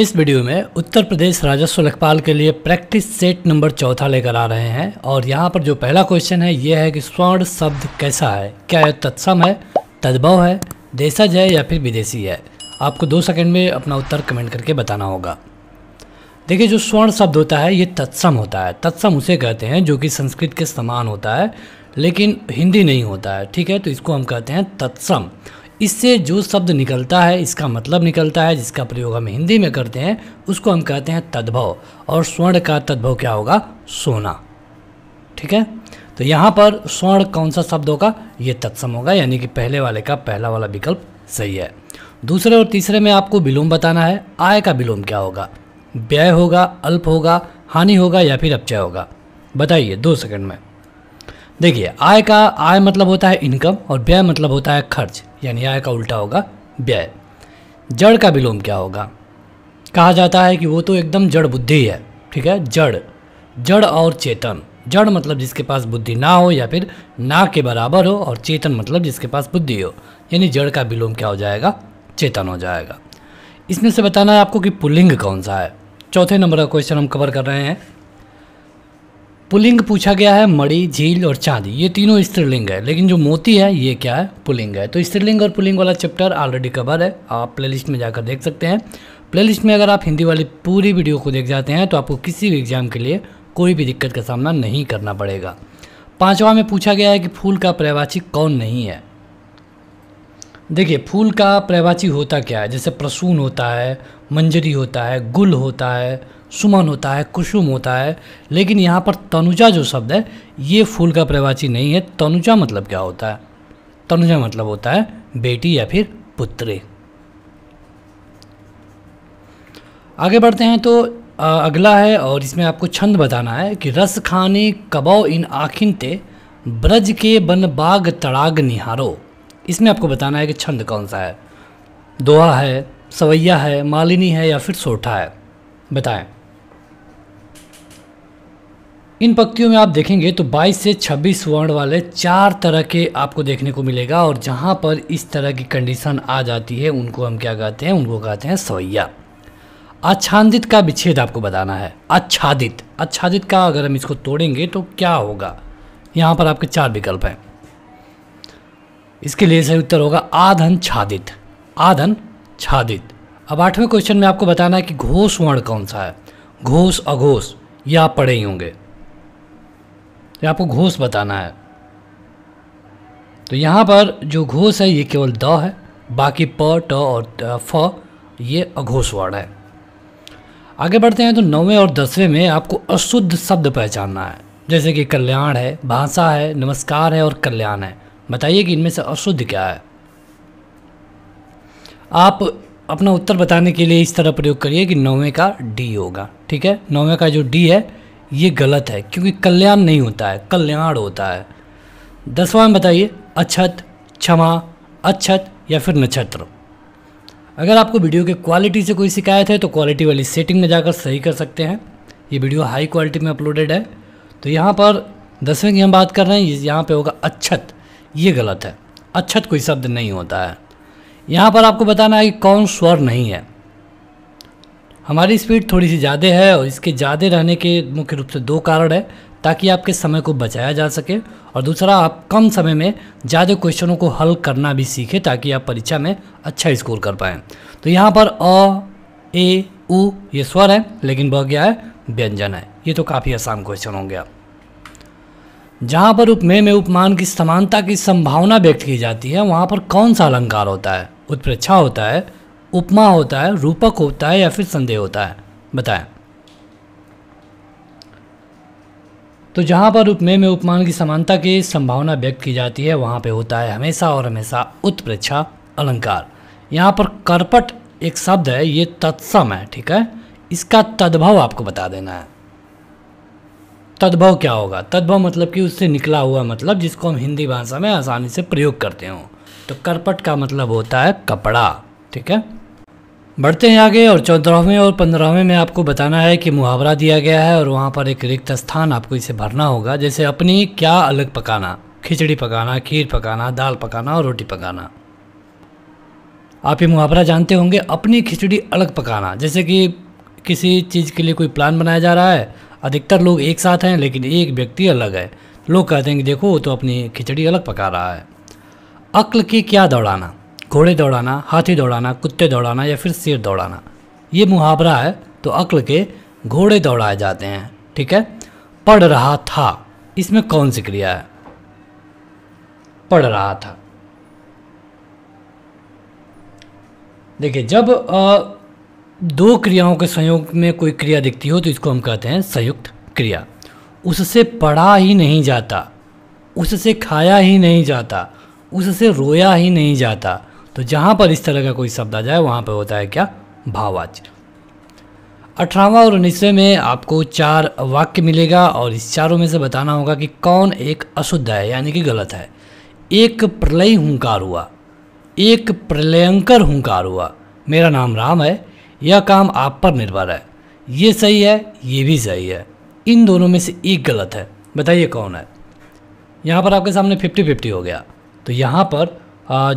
इस वीडियो में उत्तर प्रदेश राजस्व लेखपाल के लिए प्रैक्टिस सेट नंबर चौथा लेकर आ रहे हैं और यहाँ पर जो पहला क्वेश्चन है ये है कि स्वर्ण शब्द कैसा है क्या यह तत्सम है तद्भव है देशज है या फिर विदेशी है आपको दो सेकंड में अपना उत्तर कमेंट करके बताना होगा देखिए जो स्वर्ण शब्द होता है ये तत्सम होता है तत्सम उसे कहते हैं जो कि संस्कृत के समान होता है लेकिन हिंदी नहीं होता है ठीक है तो इसको हम कहते हैं तत्सम इससे जो शब्द निकलता है इसका मतलब निकलता है जिसका प्रयोग हम हिंदी में करते हैं उसको हम कहते हैं तद्भव और स्वर्ण का तद्भव क्या होगा सोना ठीक है तो यहाँ पर स्वर्ण कौन सा शब्द होगा ये तत्सम होगा यानी कि पहले वाले का पहला वाला विकल्प सही है दूसरे और तीसरे में आपको विलोम बताना है आय का विलोम क्या होगा व्यय होगा अल्प होगा हानि होगा या फिर अपचय होगा बताइए दो सेकंड में देखिए आय का आय मतलब होता है इनकम और व्यय मतलब होता है खर्च यानी आय का उल्टा होगा व्यय जड़ का विलोम क्या होगा कहा जाता है कि वो तो एकदम जड़ बुद्धि है ठीक है जड़ जड़ और चेतन जड़ मतलब जिसके पास बुद्धि ना हो या फिर ना के बराबर हो और चेतन मतलब जिसके पास बुद्धि हो यानी जड़ का विलोम क्या हो जाएगा चेतन हो जाएगा इसमें से बताना है आपको कि पुलिंग कौन सा है चौथे नंबर का क्वेश्चन हम कवर कर रहे हैं पुलिंग पूछा गया है मड़ी झील और चांदी ये तीनों स्त्रीलिंग है लेकिन जो मोती है ये क्या है पुलिंग है तो स्त्रीलिंग और पुलिंग वाला चैप्टर ऑलरेडी कवर है आप प्लेलिस्ट में जाकर देख सकते हैं प्लेलिस्ट में अगर आप हिंदी वाली पूरी वीडियो को देख जाते हैं तो आपको किसी भी एग्ज़ाम के लिए कोई भी दिक्कत का सामना नहीं करना पड़ेगा पाँचवा में पूछा गया है कि फूल का प्रवाची कौन नहीं है देखिए फूल का प्रवाची होता क्या है जैसे प्रसून होता है मंजरी होता है गुल होता है सुमन होता है कुसुम होता है लेकिन यहाँ पर तनुजा जो शब्द है ये फूल का प्रवाची नहीं है तनुजा मतलब क्या होता है तनुजा मतलब होता है बेटी या फिर पुत्री आगे बढ़ते हैं तो अगला है और इसमें आपको छंद बताना है कि रस खाने कबाओ इन आखिन ते ब्रज के बन बाग तड़ाग निहारो इसमें आपको बताना है कि छंद कौन सा है दोहा है सवैया है मालिनी है या फिर सोठा है बताएं इन पक्तियों में आप देखेंगे तो 22 से 26 वर्ण वाले चार तरह के आपको देखने को मिलेगा और जहां पर इस तरह की कंडीशन आ जाती है उनको हम क्या कहते हैं उनको कहते हैं सवैया आच्छादित का विच्छेद आपको बताना है आच्छादित आच्छादित का अगर हम इसको तोड़ेंगे तो क्या होगा यहाँ पर आपके चार विकल्प हैं इसके लिए सही उत्तर होगा आधन छादित आधन छादित अब आठवें क्वेश्चन में आपको बताना है कि घोष वर्ण कौन सा है घोष अघोष यह आप पढ़े ही होंगे तो आपको घोष बताना है तो यहाँ पर जो घोष है ये केवल द है बाकी प ट और फ ये अघोष वर्ण है आगे बढ़ते हैं तो नौवें और दसवें में आपको अशुद्ध शब्द पहचानना है जैसे कि कल्याण है भाषा है नमस्कार है और कल्याण है बताइए कि इनमें से अशुद्ध क्या है आप अपना उत्तर बताने के लिए इस तरह प्रयोग करिए कि नौवें का डी होगा ठीक है नौवें का जो डी है ये गलत है क्योंकि कल्याण नहीं होता है कल्याण होता है दसवां में बताइए अक्षत क्षमा अक्षत या फिर नक्षत्र अगर आपको वीडियो के क्वालिटी से कोई शिकायत है तो क्वालिटी वाली सेटिंग में जाकर सही कर सकते हैं ये वीडियो हाई क्वालिटी में अपलोडेड है तो यहाँ पर दसवें की हम बात कर रहे हैं यहाँ पे होगा अच्छत ये गलत है अछत कोई शब्द नहीं होता है यहाँ पर आपको बताना है कि कौन स्वर नहीं है हमारी स्पीड थोड़ी सी ज़्यादा है और इसके ज़्यादा रहने के मुख्य रूप से दो कारण है ताकि आपके समय को बचाया जा सके और दूसरा आप कम समय में ज़्यादा क्वेश्चनों को हल करना भी सीखें ताकि आप परीक्षा में अच्छा स्कोर कर पाएँ तो यहाँ पर अ ए उ ये स्वर है लेकिन बह गया है व्यंजन है ये तो काफ़ी आसान क्वेश्चन हो गया जहाँ पर उपमेय में उपमान की समानता की संभावना व्यक्त की जाती है वहाँ पर कौन सा अलंकार होता है उत्प्रेक्षा होता है उपमा होता है रूपक होता है या फिर संदेह होता है बताएं तो जहां पर उपमेय में उपमान की समानता की संभावना व्यक्त की जाती है वहां पे होता है हमेशा और हमेशा उत्प्रेक्षा अलंकार यहां पर कर्पट एक शब्द है ये तत्सम है ठीक है इसका तद्भव आपको बता देना है तद्भव क्या होगा तद्भव मतलब कि उससे निकला हुआ मतलब जिसको हम हिंदी भाषा में आसानी से प्रयोग करते हो तो कर्पट का मतलब होता है कपड़ा ठीक है बढ़ते हैं आगे और चौदहवें और पंद्रहवें में आपको बताना है कि मुहावरा दिया गया है और वहाँ पर एक रिक्त स्थान आपको इसे भरना होगा जैसे अपनी क्या अलग पकाना खिचड़ी पकाना खीर पकाना दाल पकाना और रोटी पकाना आप ये मुहावरा जानते होंगे अपनी खिचड़ी अलग पकाना जैसे कि किसी चीज़ के लिए कोई प्लान बनाया जा रहा है अधिकतर लोग एक साथ हैं लेकिन एक व्यक्ति अलग है लोग कहते हैं कि देखो वो तो अपनी खिचड़ी अलग पका रहा है अक्ल की क्या दौड़ाना घोड़े दौड़ाना हाथी दौड़ाना कुत्ते दौड़ाना या फिर सिर दौड़ाना ये मुहावरा है तो अक्ल के घोड़े दौड़ाए जाते हैं ठीक है पढ़ रहा था इसमें कौन सी क्रिया है पढ़ रहा था देखिए जब आ, दो क्रियाओं के संयोग में कोई क्रिया दिखती हो तो इसको हम कहते हैं संयुक्त क्रिया उससे पढ़ा ही नहीं जाता उससे खाया ही नहीं जाता उससे रोया ही नहीं जाता तो जहाँ पर इस तरह का कोई शब्द आ जाए वहाँ पर होता है क्या भाववाच्य अठारहवा और उन्नीसवें में आपको चार वाक्य मिलेगा और इस चारों में से बताना होगा कि कौन एक अशुद्ध है यानी कि गलत है एक प्रलय हुंकार हुआ एक प्रलयंकर हुंकार हुआ मेरा नाम राम है यह काम आप पर निर्भर है ये सही है ये भी सही है इन दोनों में से एक गलत है बताइए कौन है यहाँ पर आपके सामने फिफ्टी फिफ्टी हो गया तो यहाँ पर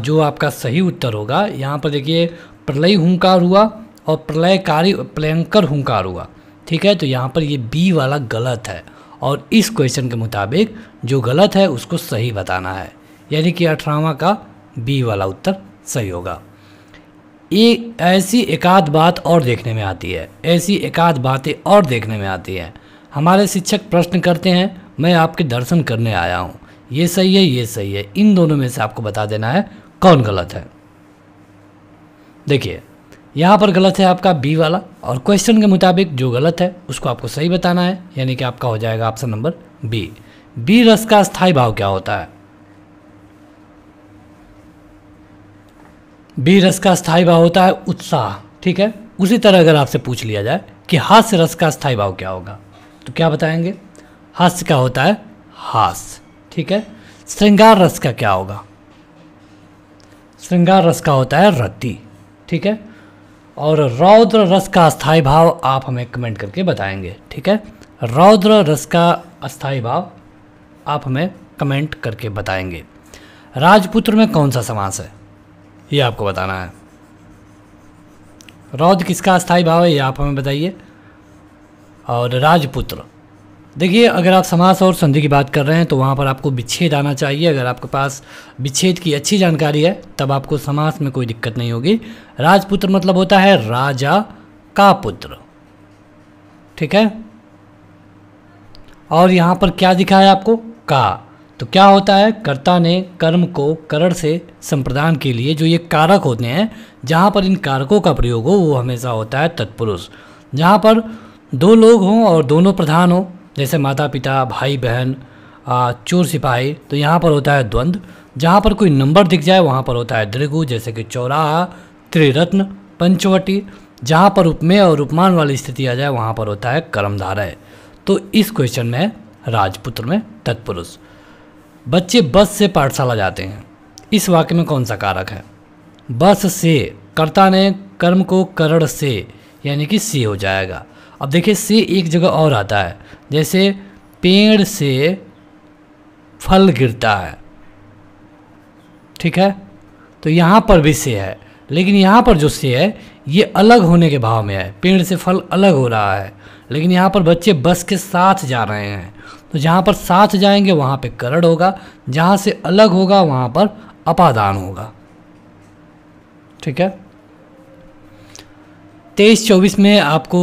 जो आपका सही उत्तर होगा यहाँ पर देखिए प्रलय हुंकार हुआ और प्रलयकारी प्रलयंकर हुंकार हुआ ठीक है तो यहाँ पर ये बी वाला गलत है और इस क्वेश्चन के मुताबिक जो गलत है उसको सही बताना है यानी कि अठारहवा का बी वाला उत्तर सही होगा ये ऐसी एकाध बात और देखने में आती है ऐसी एकाध बातें और देखने में आती हैं हमारे शिक्षक प्रश्न करते हैं मैं आपके दर्शन करने आया हूँ ये सही है ये सही है इन दोनों में से आपको बता देना है कौन गलत है देखिए यहाँ पर गलत है आपका बी वाला और क्वेश्चन के मुताबिक जो गलत है उसको आपको सही बताना है यानी कि आपका हो जाएगा ऑप्शन नंबर बी बी रस का स्थाई भाव क्या होता है बी रस का स्थाई भाव होता है उत्साह ठीक है उसी तरह अगर आपसे पूछ लिया जाए कि हास्य रस का स्थाई भाव क्या होगा तो क्या बताएंगे हास्य का होता है हास्य ठीक है श्रृंगार रस का क्या होगा श्रृंगार रस का होता है रद्दी ठीक है और रौद्र रस का अस्थाई भाव आप हमें कमेंट करके बताएंगे ठीक है रौद्र रस का अस्थाई भाव आप हमें कमेंट करके बताएंगे राजपुत्र में कौन सा समास है ये आपको बताना है रौद्र किसका अस्थाई भाव है ये आप हमें बताइए और राजपुत्र देखिए अगर आप समास और संधि की बात कर रहे हैं तो वहाँ पर आपको विच्छेद आना चाहिए अगर आपके पास विच्छेद की अच्छी जानकारी है तब आपको समास में कोई दिक्कत नहीं होगी राजपुत्र मतलब होता है राजा का पुत्र ठीक है और यहाँ पर क्या दिखा है आपको का तो क्या होता है कर्ता ने कर्म को करण से संप्रदान के लिए जो ये कारक होते हैं जहाँ पर इन कारकों का प्रयोग हो वो हमेशा होता है तत्पुरुष जहाँ पर दो लोग हों और दोनों प्रधान हों जैसे माता पिता भाई बहन चोर सिपाही तो यहाँ पर होता है द्वंद्व जहाँ पर कोई नंबर दिख जाए वहाँ पर होता है दृगु जैसे कि चौराहा त्रिरत्न पंचवटी जहाँ पर उपमेय और उपमान वाली स्थिति आ जाए वहाँ पर होता है कर्मधारय तो इस क्वेश्चन में राजपुत्र में तत्पुरुष बच्चे बस से पाठशाला जाते हैं इस वाक्य में कौन सा कारक है बस से कर्ता ने कर्म को करण से यानी कि सी हो जाएगा अब देखिए से एक जगह और आता है जैसे पेड़ से फल गिरता है ठीक है तो यहाँ पर भी से है लेकिन यहाँ पर जो से है ये अलग होने के भाव में है पेड़ से फल अलग हो रहा है लेकिन यहाँ पर बच्चे बस के साथ जा रहे हैं तो जहाँ पर साथ जाएंगे वहाँ पे करड़ होगा जहाँ से अलग होगा वहाँ पर अपादान होगा ठीक है तेईस चौबीस में आपको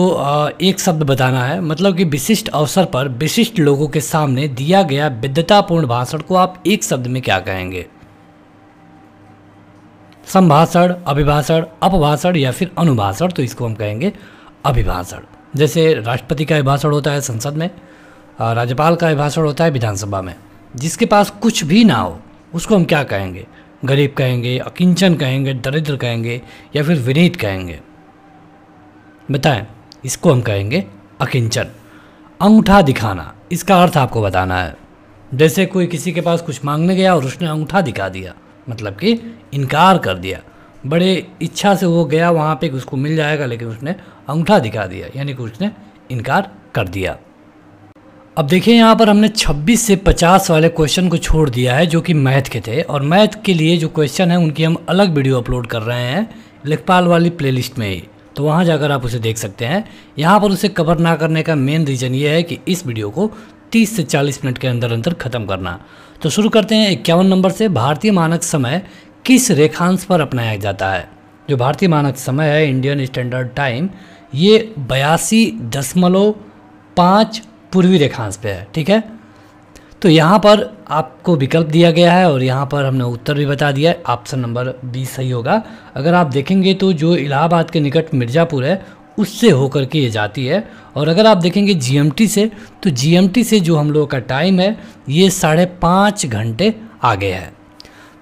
एक शब्द बताना है मतलब कि विशिष्ट अवसर पर विशिष्ट लोगों के सामने दिया गया विद्यतापूर्ण भाषण को आप एक शब्द में क्या कहेंगे संभाषण अभिभाषण अपभाषण या फिर अनुभाषण तो इसको हम कहेंगे अभिभाषण जैसे राष्ट्रपति का अभिभाषण होता है संसद में राज्यपाल का अभिभाषण होता है विधानसभा में जिसके पास कुछ भी ना हो उसको हम क्या कहेंगे गरीब कहेंगे अकिंचन कहेंगे दरिद्र कहेंगे या फिर विनीत कहेंगे बताएं इसको हम कहेंगे अकिंचन अंगूठा दिखाना इसका अर्थ आपको बताना है जैसे कोई किसी के पास कुछ मांगने गया और उसने अंगूठा दिखा दिया मतलब कि इनकार कर दिया बड़े इच्छा से वो गया वहाँ पे उसको मिल जाएगा लेकिन उसने अंगूठा दिखा दिया यानी कि उसने इनकार कर दिया अब देखिए यहाँ पर हमने 26 से 50 वाले क्वेश्चन को छोड़ दिया है जो कि मैथ के थे और मैथ के लिए जो क्वेश्चन है उनकी हम अलग वीडियो अपलोड कर रहे हैं लेखपाल वाली प्लेलिस्ट में ही तो वहाँ जाकर आप उसे देख सकते हैं यहाँ पर उसे कवर ना करने का मेन रीज़न ये है कि इस वीडियो को 30 से 40 मिनट के अंदर अंदर ख़त्म करना तो शुरू करते हैं इक्यावन नंबर से भारतीय मानक समय किस रेखांश पर अपनाया जाता है जो भारतीय मानक समय है इंडियन स्टैंडर्ड टाइम ये बयासी दशमलव पाँच पूर्वी रेखांश पर है ठीक है तो यहाँ पर आपको विकल्प दिया गया है और यहाँ पर हमने उत्तर भी बता दिया है ऑप्शन नंबर बी सही होगा अगर आप देखेंगे तो जो इलाहाबाद के निकट मिर्ज़ापुर है उससे होकर के ये जाती है और अगर आप देखेंगे जीएमटी से तो जीएमटी से जो हम लोगों का टाइम है ये साढ़े पाँच घंटे आगे है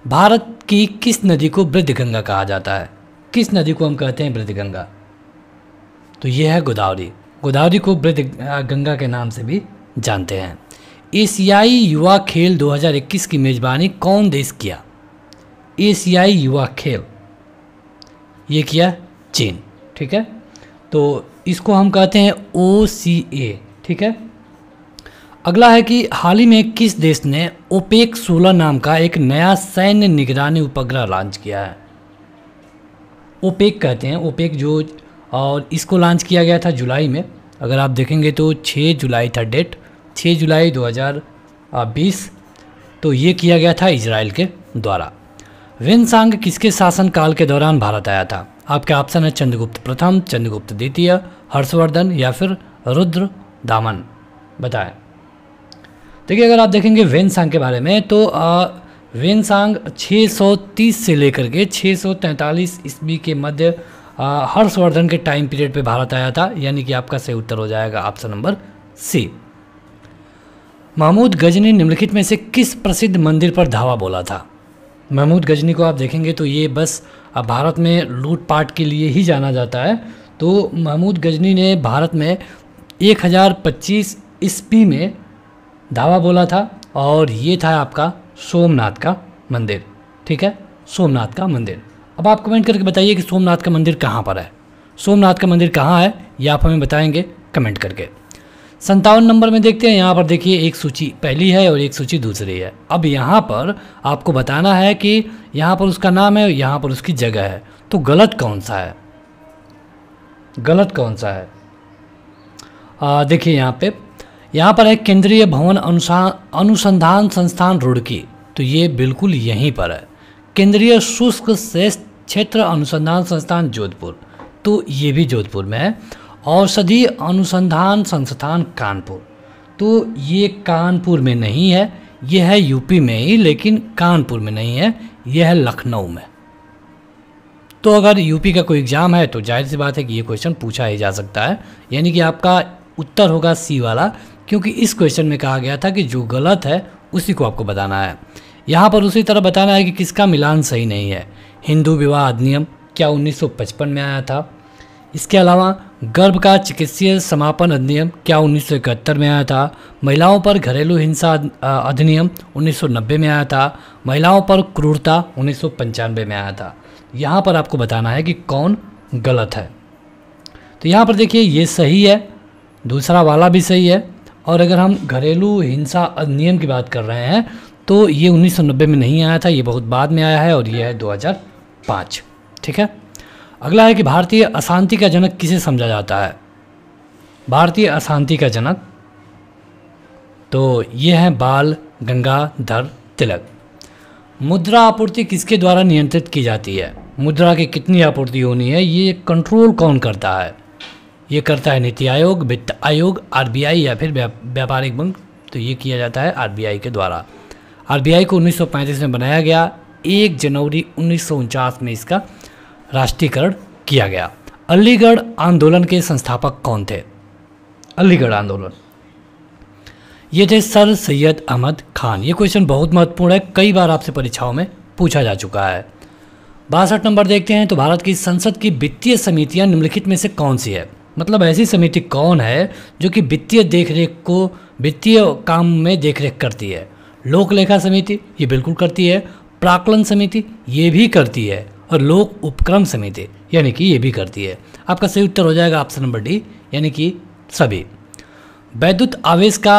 भारत की किस नदी को वृद्ध गंगा कहा जाता है किस नदी को हम कहते हैं वृद्ध गंगा तो ये है गोदावरी गोदावरी को वृद्ध गंगा के नाम से भी जानते हैं एशियाई युवा खेल 2021 की मेज़बानी कौन देश किया एशियाई युवा खेल ये किया चीन ठीक है तो इसको हम कहते हैं ओ सी ए ठीक है अगला है कि हाल ही में किस देश ने ओपेक 16 नाम का एक नया सैन्य निगरानी उपग्रह लॉन्च किया है ओपेक कहते हैं ओपेक जो और इसको लॉन्च किया गया था जुलाई में अगर आप देखेंगे तो 6 जुलाई था डेट 6 जुलाई 2020 तो ये किया गया था इसराइल के द्वारा सांग किसके शासनकाल के दौरान भारत आया था आपके ऑप्शन है चंद्रगुप्त प्रथम चंद्रगुप्त द्वितीय हर्षवर्धन या फिर रुद्र दामन बताएं देखिए अगर आप देखेंगे वेनसांग के बारे में तो वेनसांग 630 से लेकर के 643 ईस्वी के मध्य हर्षवर्धन के टाइम पीरियड पे भारत आया था यानी कि आपका सही उत्तर हो जाएगा option number C Mahmud Ghazni निम्नलिखित में से किस प्रसिद्ध मंदिर पर धावा बोला था महमूद गजनी को आप देखेंगे तो ये बस अब भारत में लूटपाट के लिए ही जाना जाता है तो महमूद गजनी ने भारत में 1025 ईस्वी में धावा बोला था और ये था आपका सोमनाथ का मंदिर ठीक है सोमनाथ का मंदिर अब आप कमेंट करके बताइए कि सोमनाथ का मंदिर कहाँ पर है सोमनाथ का मंदिर कहाँ है ये आप हमें बताएंगे कमेंट करके संतावन नंबर में देखते हैं यहाँ पर देखिए एक सूची पहली है और एक सूची दूसरी है अब यहाँ पर आपको बताना है कि यहाँ पर उसका नाम है यहाँ पर उसकी जगह है तो गलत कौन सा है गलत कौन सा है देखिए यहाँ पे यहाँ पर है केंद्रीय भवन अनुसंधान संस्थान रुड़की तो ये बिल्कुल यहीं पर है केंद्रीय शुष्क क्षेत्र अनुसंधान संस्थान जोधपुर तो ये भी जोधपुर में है औषधि अनुसंधान संस्थान कानपुर तो ये कानपुर में नहीं है यह है यूपी में ही लेकिन कानपुर में नहीं है यह है लखनऊ में तो अगर यूपी का कोई एग्ज़ाम है तो जाहिर सी बात है कि ये क्वेश्चन पूछा ही जा सकता है यानी कि आपका उत्तर होगा सी वाला क्योंकि इस क्वेश्चन में कहा गया था कि जो गलत है उसी को आपको बताना है यहाँ पर उसी तरह बताना है कि किसका मिलान सही नहीं है हिंदू विवाह अधिनियम क्या 1955 में आया था इसके अलावा गर्भ का चिकित्सीय समापन अधिनियम क्या उन्नीस में आया था महिलाओं पर घरेलू हिंसा अधिनियम 1990 में आया था महिलाओं पर क्रूरता उन्नीस में आया था यहाँ पर आपको बताना है कि कौन गलत है तो यहाँ पर देखिए ये सही है दूसरा वाला भी सही है और अगर हम घरेलू हिंसा अधिनियम की बात कर रहे हैं तो ये 1990 में नहीं आया था ये बहुत बाद में आया है और ये है 2005 ठीक है अगला है कि भारतीय अशांति का जनक किसे समझा जाता है भारतीय अशांति का जनक तो ये हैं बाल गंगाधर तिलक मुद्रा आपूर्ति किसके द्वारा नियंत्रित की जाती है मुद्रा की कितनी आपूर्ति होनी है ये कंट्रोल कौन करता है ये करता है नीति आयोग वित्त आयोग आरबीआई या फिर व्यापारिक बैंक तो ये किया जाता है आरबीआई के द्वारा आरबीआई को 1935 में बनाया गया एक जनवरी उन्नीस में इसका राष्ट्रीयकरण किया गया अलीगढ़ आंदोलन के संस्थापक कौन थे अलीगढ़ आंदोलन ये थे सर सैयद अहमद खान ये क्वेश्चन बहुत महत्वपूर्ण है कई बार आपसे परीक्षाओं में पूछा जा चुका है बासठ नंबर देखते हैं तो भारत की संसद की वित्तीय समितियां निम्नलिखित में से कौन सी है मतलब ऐसी समिति कौन है जो कि वित्तीय देखरेख को वित्तीय काम में देखरेख करती है लोक लेखा समिति ये बिल्कुल करती है प्राकलन समिति ये भी करती है और लोक उपक्रम समिति यानी कि ये भी करती है आपका सही उत्तर हो जाएगा ऑप्शन नंबर डी यानी कि सभी वैद्युत आवेश का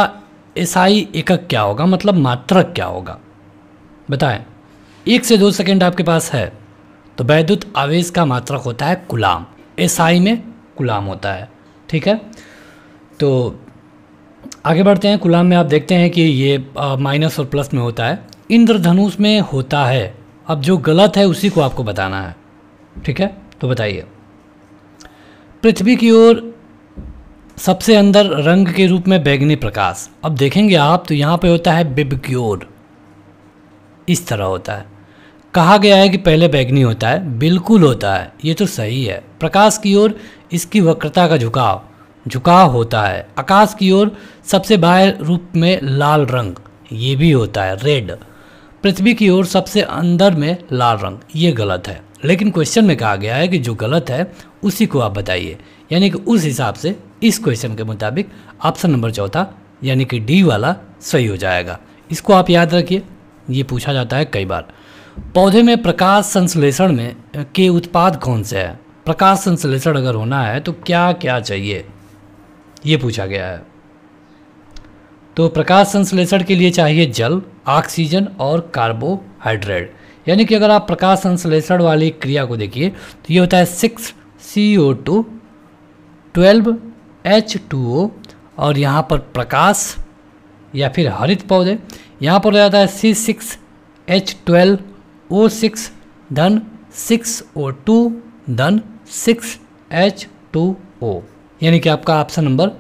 एसआई एकक क्या होगा मतलब मात्रक क्या होगा बताएं एक से दो सेकंड आपके पास है तो वैद्युत आवेश का मात्रक होता है गुलाम एसआई में गुलाम होता है ठीक है तो आगे बढ़ते हैं गुलाम में आप देखते हैं कि ये माइनस और प्लस में होता है इंद्रधनुष में होता है अब जो गलत है उसी को आपको बताना है ठीक है तो बताइए पृथ्वी की ओर सबसे अंदर रंग के रूप में बैगनी प्रकाश अब देखेंगे आप तो यहाँ पे होता है बिब की ओर इस तरह होता है कहा गया है कि पहले बैगनी होता है बिल्कुल होता है ये तो सही है प्रकाश की ओर इसकी वक्रता का झुकाव झुकाव होता है आकाश की ओर सबसे बाहर रूप में लाल रंग ये भी होता है रेड पृथ्वी की ओर सबसे अंदर में लाल रंग ये गलत है लेकिन क्वेश्चन में कहा गया है कि जो गलत है उसी को आप बताइए यानी कि उस हिसाब से इस क्वेश्चन के मुताबिक ऑप्शन नंबर चौथा यानी कि डी वाला सही हो जाएगा इसको आप याद रखिए ये पूछा जाता है कई बार पौधे में प्रकाश संश्लेषण में के उत्पाद कौन से हैं प्रकाश संश्लेषण अगर होना है तो क्या क्या चाहिए ये पूछा गया है तो प्रकाश संश्लेषण के लिए चाहिए जल ऑक्सीजन और कार्बोहाइड्रेट यानी कि अगर आप प्रकाश संश्लेषण वाली क्रिया को देखिए तो ये होता है six C O two twelve H two O और यहाँ पर प्रकाश या फिर हरित पौधे यहाँ पर हो जाता है C six H twelve O six धन सिक्स ओ टू धन सिक्स एच टू ओ यानी कि आपका ऑप्शन नंबर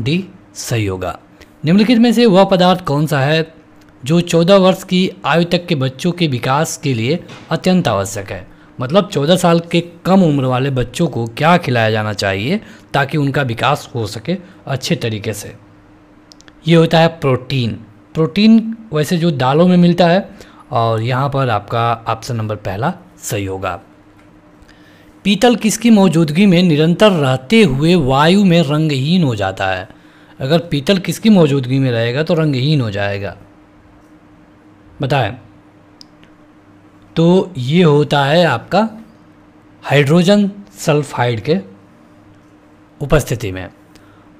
डी सही होगा निम्नलिखित में से वह पदार्थ कौन सा है जो 14 वर्ष की आयु तक के बच्चों के विकास के लिए अत्यंत आवश्यक है मतलब 14 साल के कम उम्र वाले बच्चों को क्या खिलाया जाना चाहिए ताकि उनका विकास हो सके अच्छे तरीके से ये होता है प्रोटीन प्रोटीन वैसे जो दालों में मिलता है और यहाँ पर आपका ऑप्शन नंबर पहला सही होगा पीतल किसकी मौजूदगी में निरंतर रहते हुए वायु में रंगहीन हो जाता है अगर पीतल किसकी मौजूदगी में रहेगा तो रंगहीन हो जाएगा बताएं तो ये होता है आपका हाइड्रोजन सल्फाइड के उपस्थिति में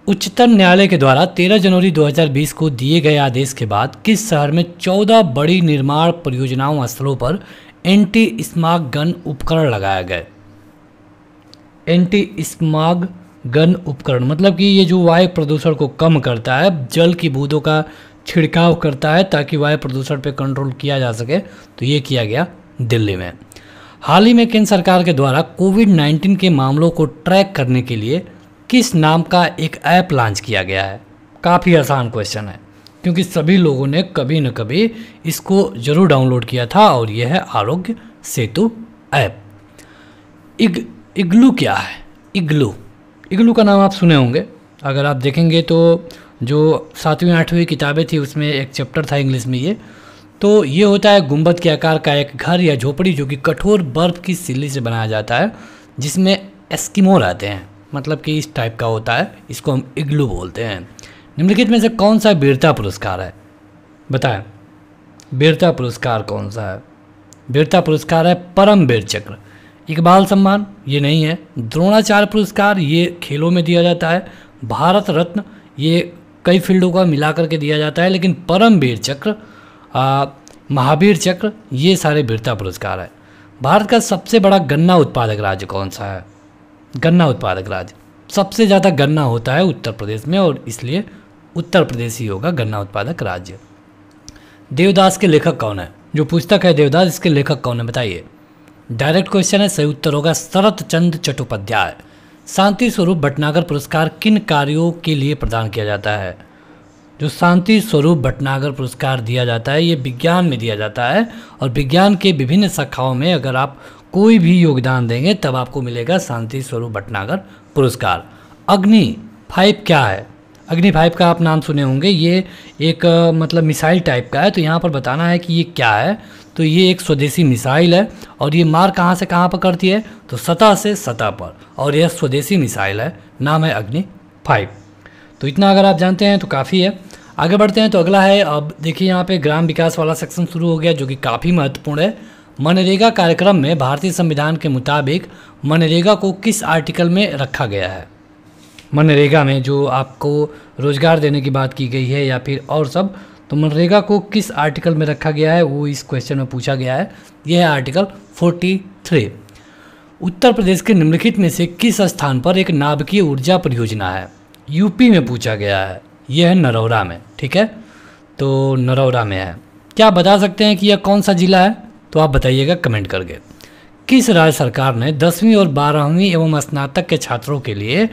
उच्चतम न्यायालय के द्वारा 13 जनवरी 2020 को दिए गए आदेश के बाद किस शहर में 14 बड़ी निर्माण परियोजनाओं स्थलों पर एंटी स्मॉग गन उपकरण लगाए गए एंटी स्मॉग गन उपकरण मतलब कि ये जो वायु प्रदूषण को कम करता है जल की बूंदों का छिड़काव करता है ताकि वायु प्रदूषण पर कंट्रोल किया जा सके तो ये किया गया दिल्ली में हाल ही में केंद्र सरकार के द्वारा कोविड 19 के मामलों को ट्रैक करने के लिए किस नाम का एक ऐप लॉन्च किया गया है काफ़ी आसान क्वेश्चन है क्योंकि सभी लोगों ने कभी न कभी इसको जरूर डाउनलोड किया था और यह है आरोग्य सेतु ऐप इग इग्लू क्या है इग्लू इग्लू का नाम आप सुने होंगे अगर आप देखेंगे तो जो सातवीं आठवीं किताबें थी उसमें एक चैप्टर था इंग्लिश में ये तो ये होता है गुंबद के आकार का एक घर या झोपड़ी जो कि कठोर बर्फ़ की सिल्ली से बनाया जाता है जिसमें एस्किमो रहते हैं मतलब कि इस टाइप का होता है इसको हम इग्लू बोलते हैं निम्नलिखित में से कौन सा वीरता पुरस्कार है बताएं वीरता पुरस्कार कौन सा है वीरता पुरस्कार है परम वीर चक्र इकबाल सम्मान ये नहीं है द्रोणाचार्य पुरस्कार ये खेलों में दिया जाता है भारत रत्न ये कई फील्डों का मिला करके दिया जाता है लेकिन परमवीर चक्र आ, महावीर चक्र ये सारे वीरता पुरस्कार है भारत का सबसे बड़ा गन्ना उत्पादक राज्य कौन सा है गन्ना उत्पादक राज्य सबसे ज़्यादा गन्ना होता है उत्तर प्रदेश में और इसलिए उत्तर प्रदेश ही होगा गन्ना उत्पादक राज्य देवदास के लेखक कौन है जो पुस्तक है देवदास इसके लेखक कौन है बताइए डायरेक्ट क्वेश्चन है सही उत्तर होगा शरत चंद चट्टोपाध्याय शांति स्वरूप भटनागर पुरस्कार किन कार्यों के लिए प्रदान किया जाता है जो शांति स्वरूप भटनागर पुरस्कार दिया जाता है ये विज्ञान में दिया जाता है और विज्ञान के विभिन्न शाखाओं में अगर आप कोई भी योगदान देंगे तब आपको मिलेगा शांति स्वरूप भटनागर पुरस्कार अग्नि फाइव क्या है अग्नि फाइव का आप नाम सुने होंगे ये एक मतलब मिसाइल टाइप का है तो यहाँ पर बताना है कि ये क्या है तो ये एक स्वदेशी मिसाइल है और ये मार कहाँ से कहाँ पर करती है तो सतह से सतह पर और यह स्वदेशी मिसाइल है नाम है अग्नि फाइव तो इतना अगर आप जानते हैं तो काफ़ी है आगे बढ़ते हैं तो अगला है अब देखिए यहाँ पे ग्राम विकास वाला सेक्शन शुरू हो गया जो कि काफ़ी महत्वपूर्ण है मनरेगा कार्यक्रम में भारतीय संविधान के मुताबिक मनरेगा को किस आर्टिकल में रखा गया है मनरेगा में जो आपको रोज़गार देने की बात की गई है या फिर और सब तो मनरेगा को किस आर्टिकल में रखा गया है वो इस क्वेश्चन में पूछा गया है यह है आर्टिकल 43 उत्तर प्रदेश के निम्नलिखित में से किस स्थान पर एक नाभिकीय ऊर्जा परियोजना है यूपी में पूछा गया है यह है नरौरा में ठीक है तो नरौरा में है क्या आप बता सकते हैं कि यह कौन सा ज़िला है तो आप बताइएगा कमेंट करके किस राज्य सरकार ने दसवीं और बारहवीं एवं स्नातक के छात्रों के लिए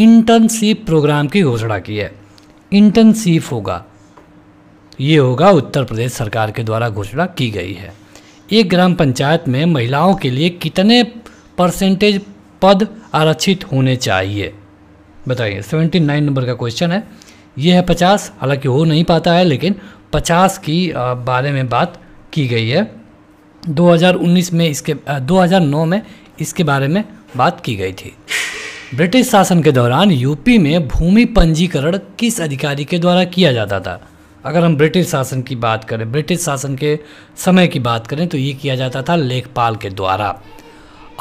इंटर्नशिप प्रोग्राम की घोषणा की है इंटर्नशिप होगा ये होगा उत्तर प्रदेश सरकार के द्वारा घोषणा की गई है एक ग्राम पंचायत में महिलाओं के लिए कितने परसेंटेज पद आरक्षित होने चाहिए बताइए सेवेंटी नाइन नंबर का क्वेश्चन है ये है पचास हालांकि हो नहीं पाता है लेकिन पचास की बारे में बात की गई है 2019 में इसके 2009 में इसके बारे में बात की गई थी ब्रिटिश शासन के दौरान यूपी में भूमि पंजीकरण किस अधिकारी के द्वारा किया जाता था अगर हम ब्रिटिश शासन की बात करें ब्रिटिश शासन के समय की बात करें तो ये किया जाता था लेखपाल के द्वारा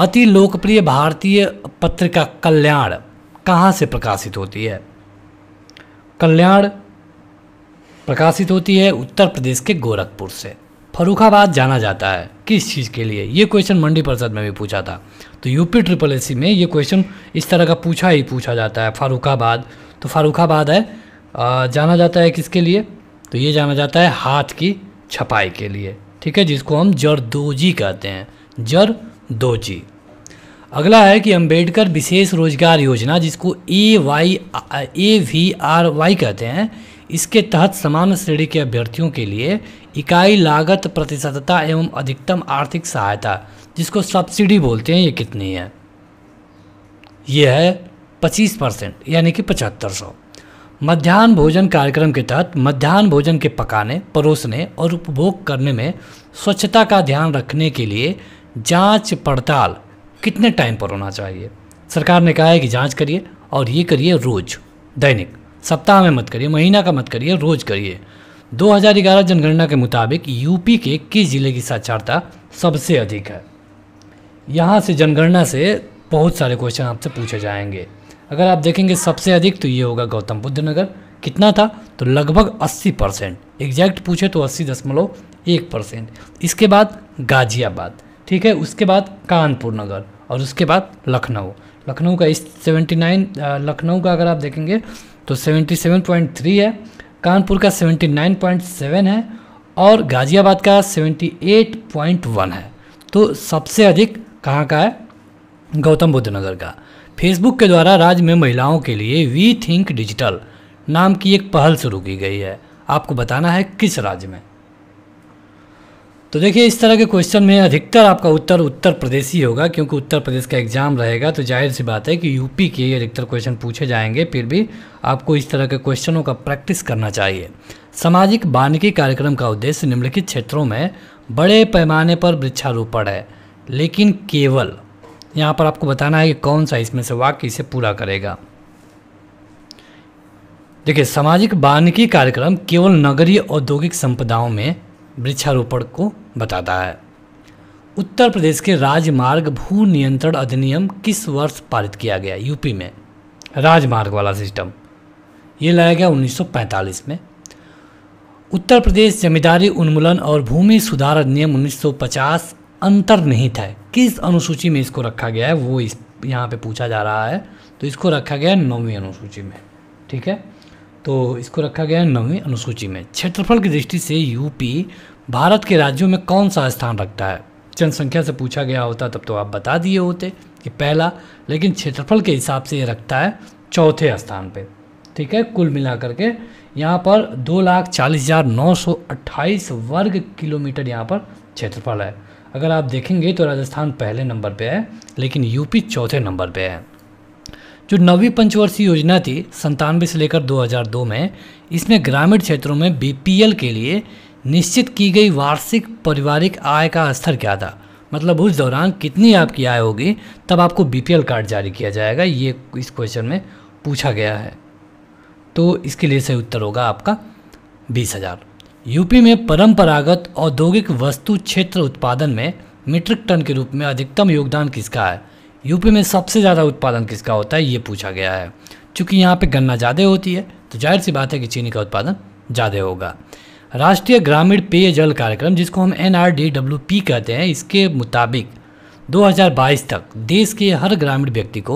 अति लोकप्रिय भारतीय पत्रिका कल्याण कहाँ से प्रकाशित होती है कल्याण प्रकाशित होती है उत्तर प्रदेश के गोरखपुर से फरुखाबाद जाना जाता है किस चीज़ के लिए ये क्वेश्चन मंडी परिषद में भी पूछा था तो यूपी ट्रिपल एस में ये क्वेश्चन इस तरह का पूछा ही पूछा जाता है फारूखाबाद तो फारूखाबाद है जाना जाता है किसके लिए तो ये जाना जाता है हाथ की छपाई के लिए ठीक है जिसको हम जरदोजी कहते हैं जरदोजी अगला है कि अंबेडकर विशेष रोजगार योजना जिसको A Y A V R Y कहते हैं इसके तहत समान श्रेणी के अभ्यर्थियों के लिए इकाई लागत प्रतिशतता एवं अधिकतम आर्थिक सहायता जिसको सब्सिडी बोलते हैं ये कितनी है ये है पच्चीस परसेंट यानी कि पचहत्तर सौ मध्यान्ह भोजन कार्यक्रम के तहत मध्यान्ह भोजन के पकाने परोसने और उपभोग करने में स्वच्छता का ध्यान रखने के लिए जांच पड़ताल कितने टाइम पर होना चाहिए सरकार ने कहा है कि जांच करिए और ये करिए रोज़ दैनिक सप्ताह में मत करिए महीना का मत करिए रोज़ करिए 2011 जनगणना के मुताबिक यूपी के किस जिले की साक्षरता सबसे अधिक है यहाँ से जनगणना से बहुत सारे क्वेश्चन आपसे पूछे जाएंगे अगर आप देखेंगे सबसे अधिक तो ये होगा गौतम बुद्ध नगर कितना था तो लगभग 80 परसेंट एग्जैक्ट पूछे तो अस्सी दशमलव एक परसेंट इसके बाद गाजियाबाद ठीक है उसके बाद कानपुर नगर और उसके बाद लखनऊ लखनऊ का इस सेवेंटी नाइन लखनऊ का अगर आप देखेंगे तो सेवेंटी सेवन पॉइंट थ्री है कानपुर का 79.7 है और गाज़ियाबाद का 78.1 है तो सबसे अधिक कहाँ का है गौतम बुद्ध नगर का फेसबुक के द्वारा राज्य में महिलाओं के लिए वी थिंक डिजिटल नाम की एक पहल शुरू की गई है आपको बताना है किस राज्य में तो देखिए इस तरह के क्वेश्चन में अधिकतर आपका उत्तर उत्तर प्रदेश ही होगा क्योंकि उत्तर प्रदेश का एग्जाम रहेगा तो जाहिर सी बात है कि यूपी के अधिकतर क्वेश्चन पूछे जाएंगे फिर भी आपको इस तरह के क्वेश्चनों का प्रैक्टिस करना चाहिए सामाजिक वानिकी कार्यक्रम का उद्देश्य निम्नलिखित क्षेत्रों में बड़े पैमाने पर वृक्षारोपण है लेकिन केवल यहाँ पर आपको बताना है कि कौन सा इसमें से वाक्य इसे पूरा करेगा देखिए सामाजिक वानिकी कार्यक्रम केवल नगरीय औद्योगिक संपदाओं में वृक्षारोपण को बताता है उत्तर प्रदेश के राजमार्ग भू नियंत्रण अधिनियम किस वर्ष पारित किया गया यूपी में राजमार्ग वाला सिस्टम ये लाया गया 1945 में उत्तर प्रदेश जमींदारी उन्मूलन और भूमि सुधार अधिनियम 1950 अंतर्निहित है किस अनुसूची में इसको रखा गया है वो इस यहाँ पे पूछा जा रहा है तो इसको रखा गया है नौवीं अनुसूची में ठीक है तो इसको रखा गया है नौवीं अनुसूची में क्षेत्रफल की दृष्टि से यूपी भारत के राज्यों में कौन सा स्थान रखता है जनसंख्या से पूछा गया होता तब तो आप बता दिए होते कि पहला लेकिन क्षेत्रफल के हिसाब से ये रखता है चौथे स्थान पे ठीक है कुल मिलाकर के यहाँ पर दो लाख चालीस हज़ार नौ सौ अट्ठाईस वर्ग किलोमीटर यहाँ पर क्षेत्रफल है अगर आप देखेंगे तो राजस्थान पहले नंबर पे है लेकिन यूपी चौथे नंबर पे है जो नवी पंचवर्षीय योजना थी संतानवे से लेकर 2002 में इसमें ग्रामीण क्षेत्रों में बी के लिए निश्चित की गई वार्षिक पारिवारिक आय का स्तर क्या था मतलब उस दौरान कितनी आपकी आय होगी तब आपको बी कार्ड जारी किया जाएगा ये इस क्वेश्चन में पूछा गया है तो इसके लिए सही उत्तर होगा आपका बीस हज़ार यूपी में परंपरागत औद्योगिक वस्तु क्षेत्र उत्पादन में मीट्रिक टन के रूप में अधिकतम योगदान किसका है यूपी में सबसे ज़्यादा उत्पादन किसका होता है ये पूछा गया है चूँकि यहाँ पे गन्ना ज़्यादा होती है तो जाहिर सी बात है कि चीनी का उत्पादन ज़्यादा होगा राष्ट्रीय ग्रामीण पेयजल कार्यक्रम जिसको हम एन कहते हैं इसके मुताबिक 2022 तक देश के हर ग्रामीण व्यक्ति को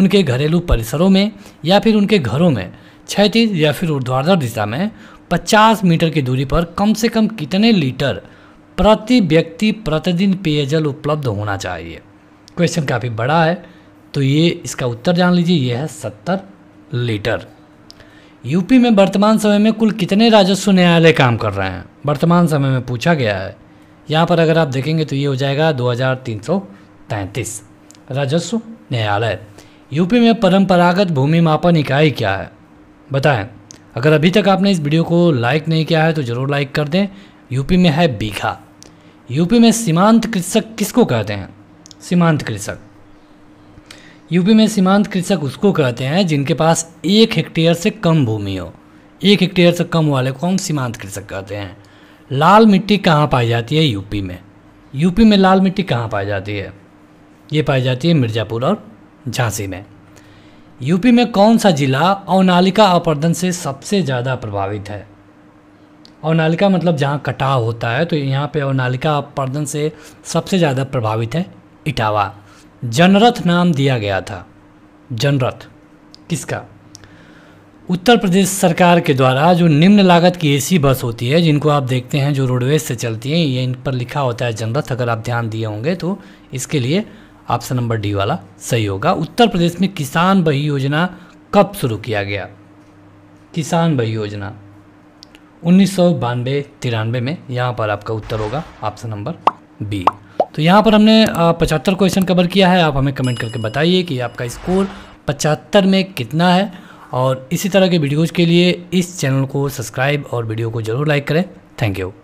उनके घरेलू परिसरों में या फिर उनके घरों में क्षैतिज या फिर ऊर्ध्वाधर दिशा में 50 मीटर की दूरी पर कम से कम कितने लीटर प्रति व्यक्ति प्रतिदिन पेयजल उपलब्ध होना चाहिए क्वेश्चन काफ़ी बड़ा है तो ये इसका उत्तर जान लीजिए ये है सत्तर लीटर यूपी में वर्तमान समय में कुल कितने राजस्व न्यायालय काम कर रहे हैं वर्तमान समय में पूछा गया है यहाँ पर अगर आप देखेंगे तो ये हो जाएगा दो राजस्व न्यायालय यूपी में परंपरागत भूमि मापन इकाई क्या है बताएं अगर अभी तक आपने इस वीडियो को लाइक नहीं किया है तो ज़रूर लाइक कर दें यूपी में है बीघा यूपी में सीमांत कृषक किसको कहते हैं सीमांत कृषक यूपी में सीमांत कृषक उसको कहते हैं जिनके पास एक हेक्टेयर से कम भूमि हो एक हेक्टेयर से कम वाले को हम सीमांत कृषक कहते हैं लाल मिट्टी कहाँ पाई जाती है यूपी में यूपी में लाल मिट्टी कहाँ पाई जाती है ये पाई जाती है मिर्ज़ापुर और झांसी में यूपी में कौन सा जिला अवनालिका अपर्दन से सबसे ज़्यादा प्रभावित है अवनालिका मतलब जहाँ कटाव होता है तो यहाँ पे अवनालिका अपर्दन से सबसे ज़्यादा प्रभावित है इटावा जनरथ नाम दिया गया था जनरथ किसका उत्तर प्रदेश सरकार के द्वारा जो निम्न लागत की एसी बस होती है जिनको आप देखते हैं जो रोडवेज से चलती हैं ये इन पर लिखा होता है जनरथ अगर आप ध्यान दिए होंगे तो इसके लिए ऑप्शन नंबर डी वाला सही होगा उत्तर प्रदेश में किसान बही योजना कब शुरू किया गया किसान बही योजना उन्नीस सौ बानवे में यहाँ पर आपका उत्तर होगा ऑप्शन नंबर बी तो यहाँ पर हमने पचहत्तर क्वेश्चन कवर किया है आप हमें कमेंट करके बताइए कि आपका स्कोर पचहत्तर में कितना है और इसी तरह के वीडियोज़ के लिए इस चैनल को सब्सक्राइब और वीडियो को ज़रूर लाइक करें थैंक यू